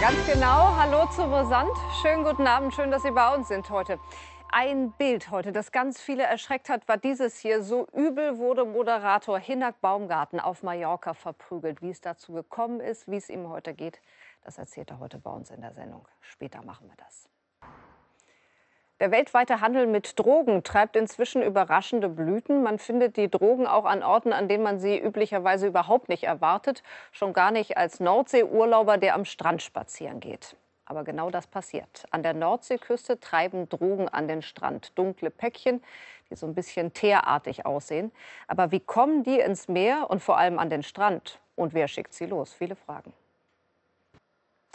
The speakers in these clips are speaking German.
Ja, ganz genau. Hallo zu Rosant. Schönen guten Abend. Schön, dass Sie bei uns sind heute. Ein Bild heute, das ganz viele erschreckt hat, war dieses hier. So übel wurde Moderator Hinak Baumgarten auf Mallorca verprügelt. Wie es dazu gekommen ist, wie es ihm heute geht, das erzählt er heute bei uns in der Sendung. Später machen wir das. Der weltweite Handel mit Drogen treibt inzwischen überraschende Blüten. Man findet die Drogen auch an Orten, an denen man sie üblicherweise überhaupt nicht erwartet. Schon gar nicht als Nordseeurlauber, der am Strand spazieren geht. Aber genau das passiert. An der Nordseeküste treiben Drogen an den Strand. Dunkle Päckchen, die so ein bisschen teerartig aussehen. Aber wie kommen die ins Meer und vor allem an den Strand? Und wer schickt sie los? Viele Fragen.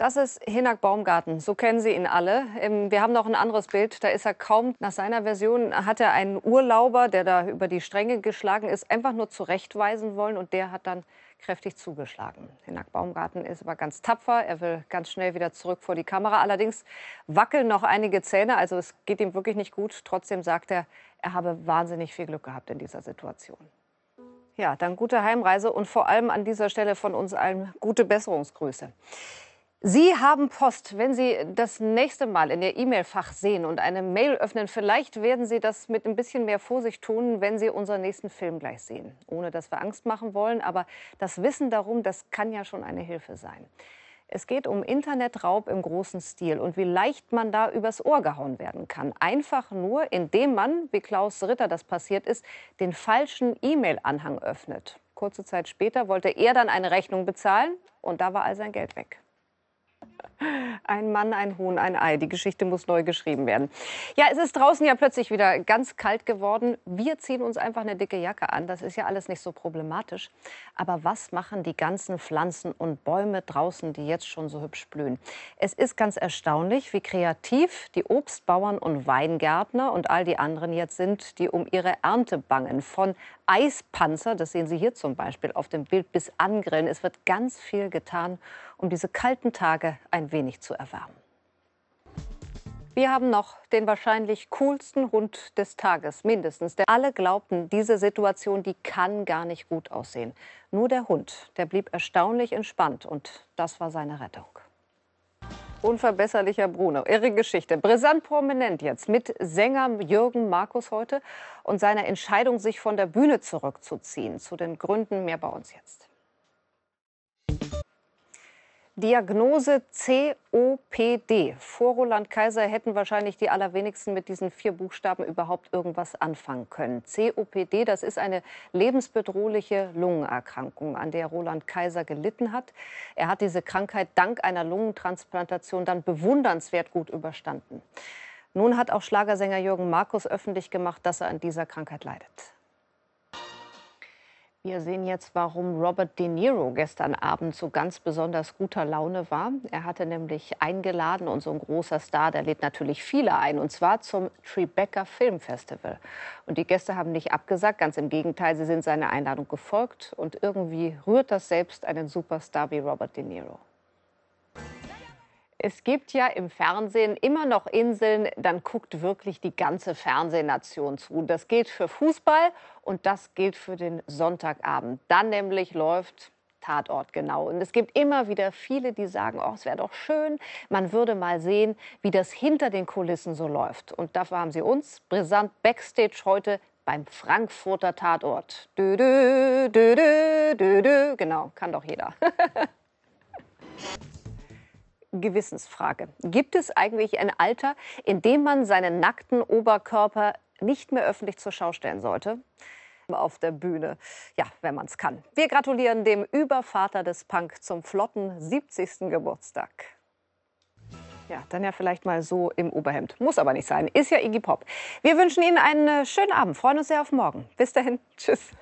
Das ist Hinak Baumgarten, so kennen Sie ihn alle. Ähm, wir haben noch ein anderes Bild, da ist er kaum, nach seiner Version hat er einen Urlauber, der da über die Stränge geschlagen ist, einfach nur zurechtweisen wollen und der hat dann kräftig zugeschlagen. Hinak Baumgarten ist aber ganz tapfer, er will ganz schnell wieder zurück vor die Kamera. Allerdings wackeln noch einige Zähne, also es geht ihm wirklich nicht gut. Trotzdem sagt er, er habe wahnsinnig viel Glück gehabt in dieser Situation. Ja, dann gute Heimreise und vor allem an dieser Stelle von uns allen gute Besserungsgrüße. Sie haben Post. Wenn Sie das nächste Mal in Ihr E-Mail-Fach sehen und eine Mail öffnen, vielleicht werden Sie das mit ein bisschen mehr Vorsicht tun, wenn Sie unseren nächsten Film gleich sehen. Ohne dass wir Angst machen wollen, aber das Wissen darum, das kann ja schon eine Hilfe sein. Es geht um Internetraub im großen Stil und wie leicht man da übers Ohr gehauen werden kann. Einfach nur, indem man, wie Klaus Ritter das passiert ist, den falschen E-Mail-Anhang öffnet. Kurze Zeit später wollte er dann eine Rechnung bezahlen und da war all sein Geld weg. Ein Mann, ein Huhn, ein Ei. Die Geschichte muss neu geschrieben werden. Ja, es ist draußen ja plötzlich wieder ganz kalt geworden. Wir ziehen uns einfach eine dicke Jacke an. Das ist ja alles nicht so problematisch. Aber was machen die ganzen Pflanzen und Bäume draußen, die jetzt schon so hübsch blühen? Es ist ganz erstaunlich, wie kreativ die Obstbauern und Weingärtner und all die anderen jetzt sind, die um ihre Ernte bangen. Von Eispanzer, das sehen Sie hier zum Beispiel auf dem Bild, bis Angrillen. Es wird ganz viel getan, um diese kalten Tage ein wenig zu erwärmen. Wir haben noch den wahrscheinlich coolsten Hund des Tages, mindestens. Denn alle glaubten, diese Situation, die kann gar nicht gut aussehen. Nur der Hund, der blieb erstaunlich entspannt und das war seine Rettung. Unverbesserlicher Bruno, irre Geschichte. Brisant prominent jetzt mit Sänger Jürgen Markus heute und seiner Entscheidung, sich von der Bühne zurückzuziehen. Zu den Gründen mehr bei uns jetzt. Diagnose COPD. Vor Roland Kaiser hätten wahrscheinlich die allerwenigsten mit diesen vier Buchstaben überhaupt irgendwas anfangen können. COPD, das ist eine lebensbedrohliche Lungenerkrankung, an der Roland Kaiser gelitten hat. Er hat diese Krankheit dank einer Lungentransplantation dann bewundernswert gut überstanden. Nun hat auch Schlagersänger Jürgen Markus öffentlich gemacht, dass er an dieser Krankheit leidet. Wir sehen jetzt, warum Robert De Niro gestern Abend so ganz besonders guter Laune war. Er hatte nämlich eingeladen und so ein großer Star, der lädt natürlich viele ein, und zwar zum Tribeca Film Festival. Und die Gäste haben nicht abgesagt, ganz im Gegenteil, sie sind seiner Einladung gefolgt. Und irgendwie rührt das selbst einen Superstar wie Robert De Niro. Es gibt ja im Fernsehen immer noch Inseln, dann guckt wirklich die ganze Fernsehnation zu. Das gilt für Fußball und das gilt für den Sonntagabend. Dann nämlich läuft Tatort genau. Und es gibt immer wieder viele, die sagen, oh, es wäre doch schön, man würde mal sehen, wie das hinter den Kulissen so läuft. Und dafür haben sie uns brisant backstage heute beim Frankfurter Tatort. Dö, dö, dö, dö, dö, dö. Genau, kann doch jeder. Gewissensfrage. Gibt es eigentlich ein Alter, in dem man seinen nackten Oberkörper nicht mehr öffentlich zur Schau stellen sollte? auf der Bühne. Ja, wenn man es kann. Wir gratulieren dem Übervater des Punk zum flotten 70. Geburtstag. Ja, dann ja vielleicht mal so im Oberhemd. Muss aber nicht sein. Ist ja Iggy Pop. Wir wünschen Ihnen einen schönen Abend. Freuen uns sehr auf morgen. Bis dahin. Tschüss.